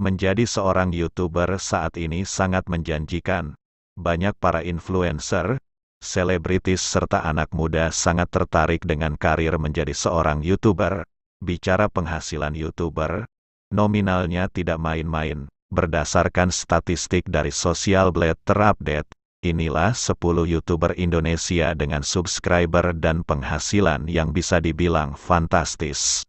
Menjadi seorang YouTuber saat ini sangat menjanjikan. Banyak para influencer, selebritis serta anak muda sangat tertarik dengan karir menjadi seorang YouTuber. Bicara penghasilan YouTuber, nominalnya tidak main-main. Berdasarkan statistik dari Social Blade terupdate, inilah 10 YouTuber Indonesia dengan subscriber dan penghasilan yang bisa dibilang fantastis.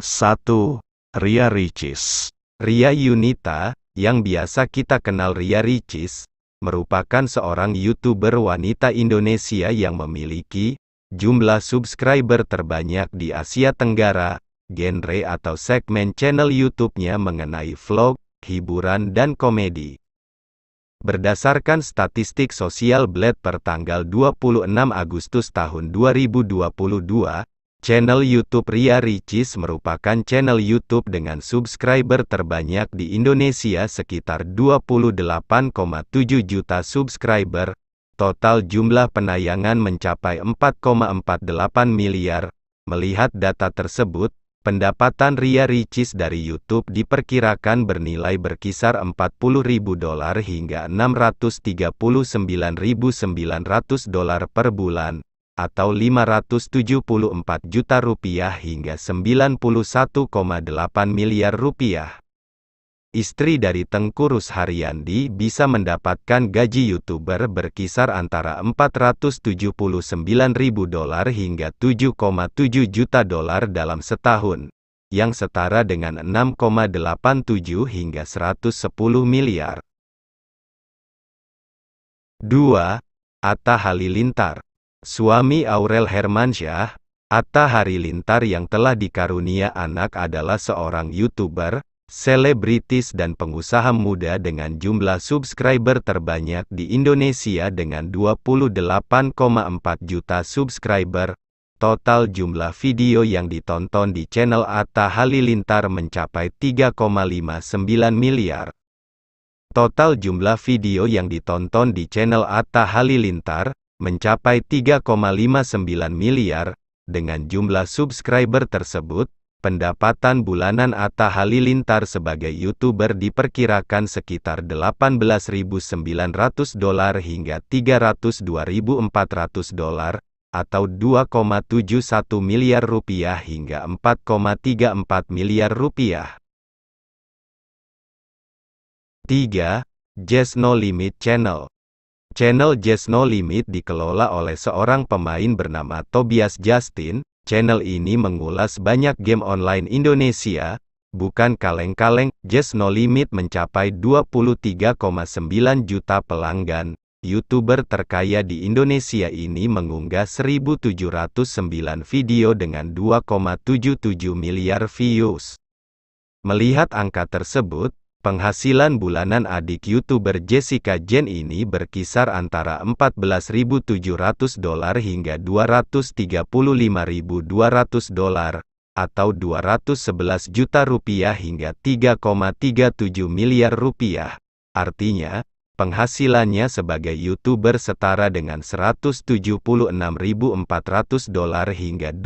1. Ria Ricis Ria Yunita, yang biasa kita kenal Ria Ricis, merupakan seorang YouTuber wanita Indonesia yang memiliki jumlah subscriber terbanyak di Asia Tenggara, genre atau segmen channel YouTube-nya mengenai vlog, hiburan dan komedi. Berdasarkan statistik sosial Blade per tanggal 26 Agustus tahun 2022, Channel YouTube Ria Ricis merupakan channel YouTube dengan subscriber terbanyak di Indonesia sekitar 28,7 juta subscriber. Total jumlah penayangan mencapai 4,48 miliar. Melihat data tersebut, pendapatan Ria Ricis dari YouTube diperkirakan bernilai berkisar 40 ribu dolar hingga 639.900 dolar per bulan atau 574 juta rupiah hingga 91,8 miliar rupiah. Istri dari Tengku Haryandi bisa mendapatkan gaji YouTuber berkisar antara 479 ribu dolar hingga 7,7 juta dolar dalam setahun, yang setara dengan 6,87 hingga 110 miliar. 2. Atta Halilintar Suami Aurel Hermansyah, Atta Harilintar yang telah dikarunia anak adalah seorang YouTuber, selebritis dan pengusaha muda dengan jumlah subscriber terbanyak di Indonesia dengan 28,4 juta subscriber. Total jumlah video yang ditonton di channel Atta Halilintar mencapai 3,59 miliar. Total jumlah video yang ditonton di channel Atta Halilintar, mencapai 3,59 miliar, dengan jumlah subscriber tersebut, pendapatan bulanan Atta Halilintar sebagai YouTuber diperkirakan sekitar 18.900 dolar hingga 302.400 dolar, atau 2,71 miliar rupiah hingga 4,34 miliar rupiah. 3. Jazz No Limit Channel Channel Jazz No Limit dikelola oleh seorang pemain bernama Tobias Justin. Channel ini mengulas banyak game online Indonesia, bukan kaleng-kaleng, Jazz No Limit mencapai 23,9 juta pelanggan. YouTuber terkaya di Indonesia ini mengunggah 1.709 video dengan 2,77 miliar views. Melihat angka tersebut, Penghasilan bulanan adik YouTuber Jessica Jen ini berkisar antara 14.700 dolar hingga 235.200 dolar, atau 211 juta rupiah hingga 3,37 miliar rupiah. Artinya, penghasilannya sebagai YouTuber setara dengan 176.400 dolar hingga 2,8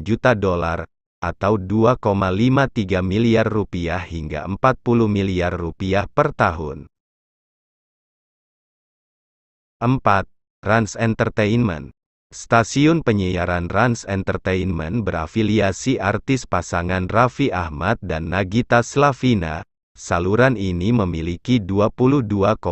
juta dolar, atau 2,53 miliar rupiah hingga 40 miliar rupiah per tahun. 4. Rans Entertainment Stasiun penyiaran Rans Entertainment berafiliasi artis pasangan Raffi Ahmad dan Nagita Slavina. Saluran ini memiliki 22,5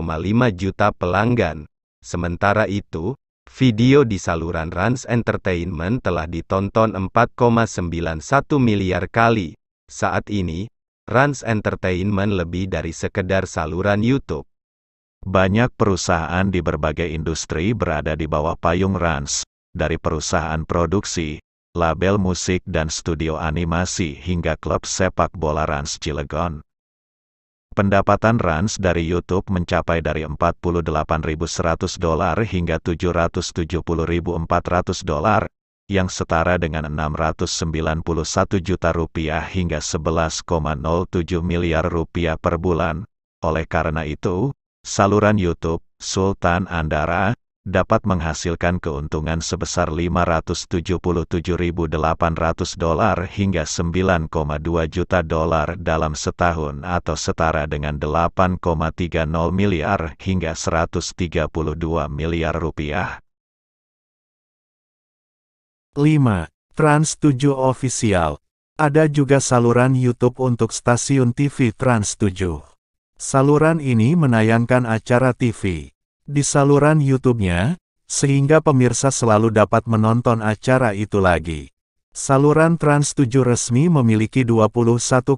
juta pelanggan. Sementara itu, Video di saluran Rans Entertainment telah ditonton 4,91 miliar kali. Saat ini, Rans Entertainment lebih dari sekedar saluran YouTube. Banyak perusahaan di berbagai industri berada di bawah payung Rans, dari perusahaan produksi, label musik dan studio animasi hingga klub sepak bola Rans Cilegon. Pendapatan Rans dari YouTube mencapai dari 48.100 dolar hingga 770.400 dolar, yang setara dengan 691 juta rupiah hingga 11,07 miliar rupiah per bulan. Oleh karena itu, saluran YouTube Sultan Andara dapat menghasilkan keuntungan sebesar 577.800 dolar hingga 9,2 juta dolar dalam setahun atau setara dengan 8,30 miliar hingga 132 miliar rupiah. 5. Trans 7 Official Ada juga saluran YouTube untuk stasiun TV Trans 7. Saluran ini menayangkan acara TV di saluran YouTube-nya, sehingga pemirsa selalu dapat menonton acara itu lagi. Saluran Trans7 resmi memiliki 21,5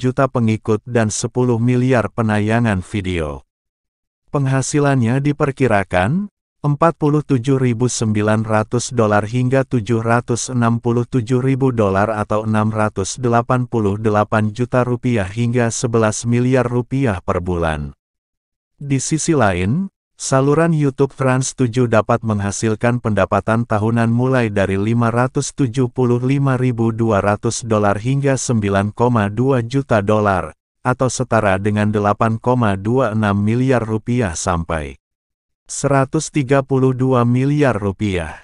juta pengikut dan 10 miliar penayangan video. Penghasilannya diperkirakan 47.900 dolar hingga 767.000 dolar atau 688 juta rupiah hingga 11 miliar rupiah per bulan. Di sisi lain, Saluran YouTube France 7 dapat menghasilkan pendapatan tahunan mulai dari 575.200 dolar hingga 9,2 juta dolar, atau setara dengan 8,26 miliar rupiah sampai 132 miliar rupiah.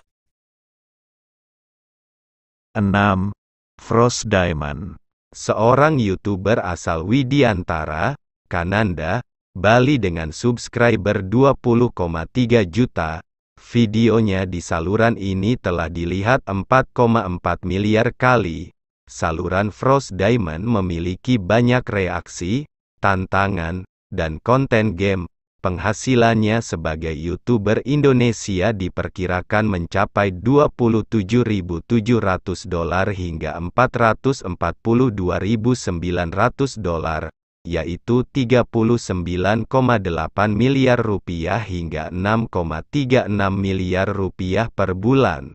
6. Frost Diamond Seorang YouTuber asal Widiantara, Kanada, Bali dengan subscriber 20,3 juta, videonya di saluran ini telah dilihat 4,4 miliar kali. Saluran Frost Diamond memiliki banyak reaksi, tantangan, dan konten game. Penghasilannya sebagai YouTuber Indonesia diperkirakan mencapai 27.700 dolar hingga 442.900 dolar yaitu 39,8 miliar rupiah hingga 6,36 miliar rupiah per bulan.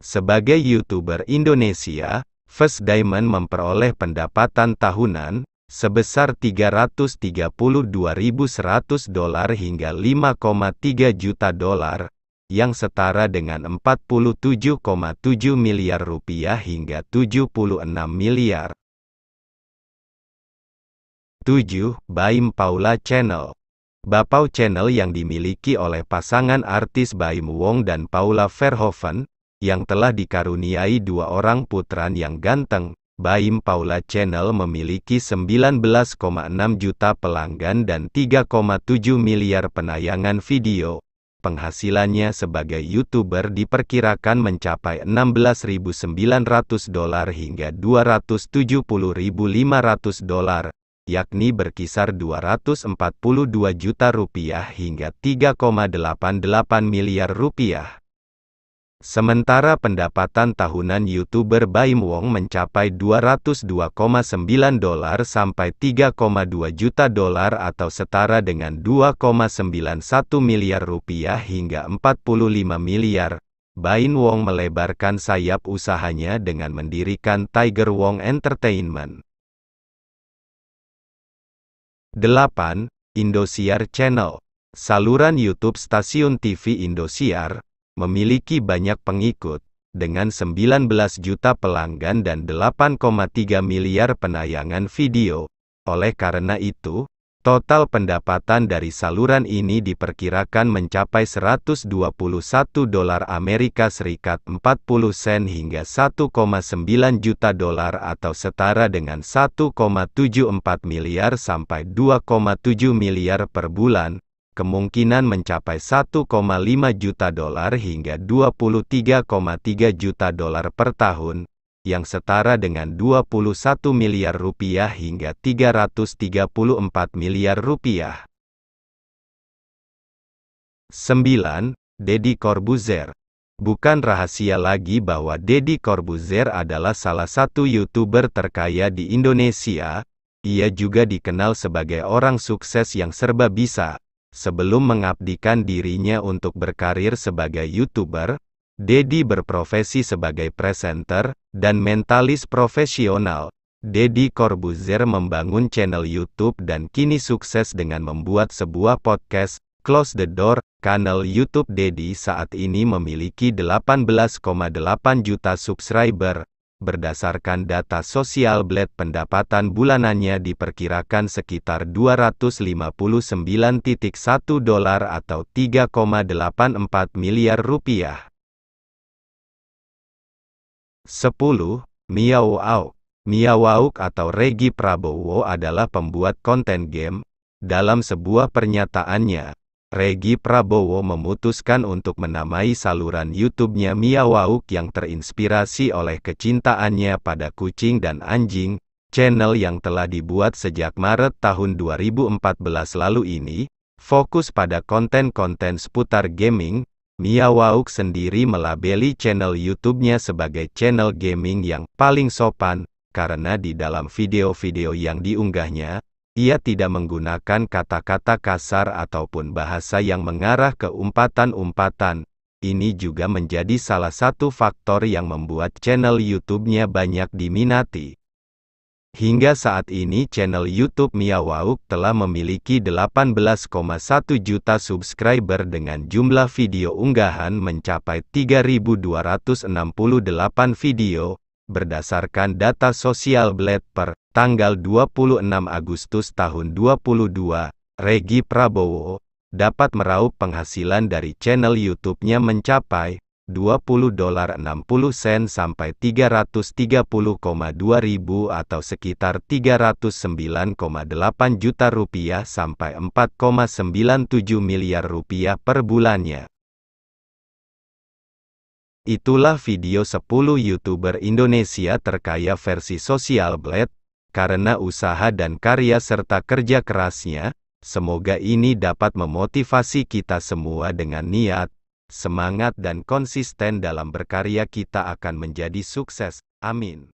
Sebagai YouTuber Indonesia, First Diamond memperoleh pendapatan tahunan sebesar 332.100 dolar hingga 5,3 juta dolar, yang setara dengan 47,7 miliar rupiah hingga 76 miliar. 7. Baim Paula Channel Bapau Channel yang dimiliki oleh pasangan artis Baim Wong dan Paula Verhoeven, yang telah dikaruniai dua orang putra yang ganteng, Baim Paula Channel memiliki 19,6 juta pelanggan dan 3,7 miliar penayangan video. Penghasilannya sebagai YouTuber diperkirakan mencapai 16.900 dolar hingga 270.500 dolar yakni berkisar 242 juta rupiah hingga 3,88 miliar rupiah. Sementara pendapatan tahunan YouTuber Baim Wong mencapai 202,9 dolar sampai 3,2 juta dolar atau setara dengan 2,91 miliar rupiah hingga 45 miliar. Bain Wong melebarkan sayap usahanya dengan mendirikan Tiger Wong Entertainment. 8. Indosiar Channel Saluran YouTube stasiun TV Indosiar memiliki banyak pengikut, dengan 19 juta pelanggan dan 8,3 miliar penayangan video. Oleh karena itu, Total pendapatan dari saluran ini diperkirakan mencapai 121 dolar Amerika Serikat 40 sen hingga 1,9 juta dolar atau setara dengan 1,74 miliar sampai 2,7 miliar per bulan, kemungkinan mencapai 1,5 juta dolar hingga 23,3 juta dolar per tahun, yang setara dengan 21 miliar rupiah hingga 334 miliar rupiah. 9. Deddy Corbuzier Bukan rahasia lagi bahwa Deddy Corbuzier adalah salah satu YouTuber terkaya di Indonesia, ia juga dikenal sebagai orang sukses yang serba bisa. Sebelum mengabdikan dirinya untuk berkarir sebagai YouTuber, Dedi berprofesi sebagai presenter, dan mentalis profesional, Dedi Corbuzier membangun channel YouTube dan kini sukses dengan membuat sebuah podcast, Close the Door. Kanal YouTube Dedi saat ini memiliki 18,8 juta subscriber. Berdasarkan data sosial Blade pendapatan bulanannya diperkirakan sekitar 259.1 dolar atau 3,84 miliar rupiah. 10. Miao Auk Miao atau Regi Prabowo adalah pembuat konten game. Dalam sebuah pernyataannya, Regi Prabowo memutuskan untuk menamai saluran YouTube-nya Miao yang terinspirasi oleh kecintaannya pada kucing dan anjing, channel yang telah dibuat sejak Maret tahun 2014 lalu ini, fokus pada konten-konten seputar gaming, Mia Wauk sendiri melabeli channel YouTube-nya sebagai channel gaming yang paling sopan, karena di dalam video-video yang diunggahnya, ia tidak menggunakan kata-kata kasar ataupun bahasa yang mengarah ke umpatan-umpatan. Ini juga menjadi salah satu faktor yang membuat channel YouTube-nya banyak diminati. Hingga saat ini channel YouTube Miawauk telah memiliki 18,1 juta subscriber dengan jumlah video unggahan mencapai 3.268 video, berdasarkan data sosial Blade per tanggal 26 Agustus tahun 2022, Regi Prabowo dapat meraup penghasilan dari channel YouTube-nya mencapai dolar 60 sen sampai 330,2 ribu atau sekitar 309,8 juta rupiah sampai 4,97 miliar rupiah per bulannya. Itulah video 10 YouTuber Indonesia terkaya versi Social Blade, karena usaha dan karya serta kerja kerasnya, semoga ini dapat memotivasi kita semua dengan niat, semangat dan konsisten dalam berkarya kita akan menjadi sukses. Amin.